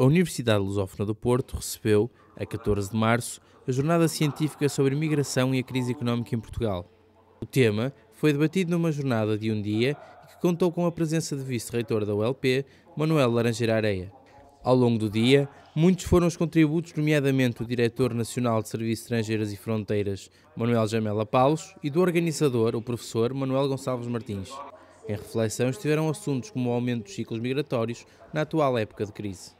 A Universidade Lusófona do Porto recebeu, a 14 de março, a Jornada Científica sobre imigração Migração e a Crise Económica em Portugal. O tema foi debatido numa jornada de um dia que contou com a presença do vice-reitor da ULP, Manuel Laranjeira Areia. Ao longo do dia, muitos foram os contributos, nomeadamente do Diretor Nacional de Serviços Estrangeiros e Fronteiras, Manuel Jamela Paulos, e do organizador, o professor Manuel Gonçalves Martins. Em reflexão estiveram assuntos como o aumento dos ciclos migratórios na atual época de crise.